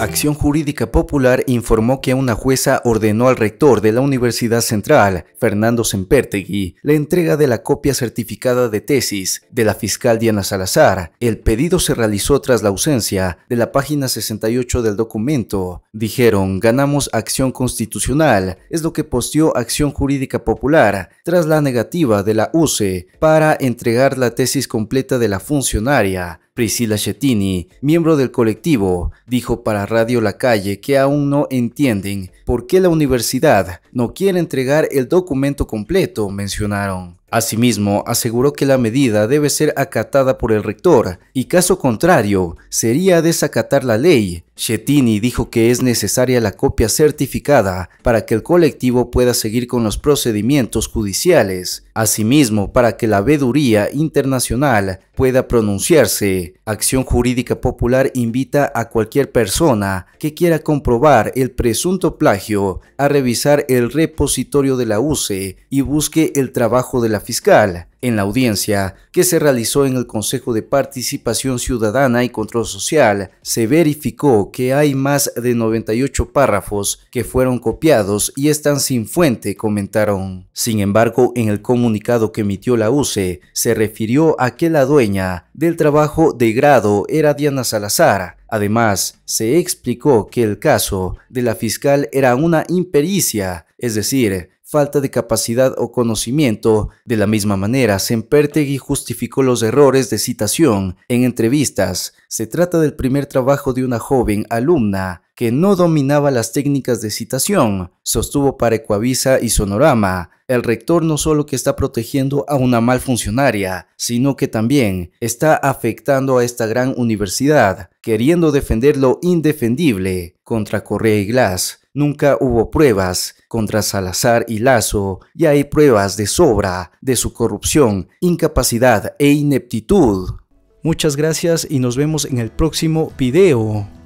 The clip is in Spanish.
Acción Jurídica Popular informó que una jueza ordenó al rector de la Universidad Central, Fernando Sempertegui, la entrega de la copia certificada de tesis de la fiscal Diana Salazar. El pedido se realizó tras la ausencia de la página 68 del documento. Dijeron, ganamos acción constitucional, es lo que posteó Acción Jurídica Popular tras la negativa de la UCE para entregar la tesis completa de la funcionaria Priscila Cettini, miembro del colectivo, dijo para Radio La Calle que aún no entienden por qué la universidad no quiere entregar el documento completo, mencionaron. Asimismo, aseguró que la medida debe ser acatada por el rector y caso contrario, sería desacatar la ley. Chetini dijo que es necesaria la copia certificada para que el colectivo pueda seguir con los procedimientos judiciales, asimismo para que la veeduría internacional pueda pronunciarse. Acción Jurídica Popular invita a cualquier persona que quiera comprobar el presunto plagio a revisar el repositorio de la UCE y busque el trabajo de la fiscal en la audiencia que se realizó en el Consejo de Participación Ciudadana y Control Social, se verificó que hay más de 98 párrafos que fueron copiados y están sin fuente, comentaron. Sin embargo, en el comunicado que emitió la UCE, se refirió a que la dueña del trabajo de grado era Diana Salazar. Además, se explicó que el caso de la fiscal era una impericia, es decir, falta de capacidad o conocimiento. De la misma manera, Sempertegui justificó los errores de citación en entrevistas. Se trata del primer trabajo de una joven alumna que no dominaba las técnicas de citación, sostuvo para Ecuavisa y Sonorama. El rector no solo que está protegiendo a una mal funcionaria, sino que también está afectando a esta gran universidad, queriendo defender lo indefendible contra Correa y Glass. Nunca hubo pruebas contra Salazar y Lazo y hay pruebas de sobra de su corrupción, incapacidad e ineptitud. Muchas gracias y nos vemos en el próximo video.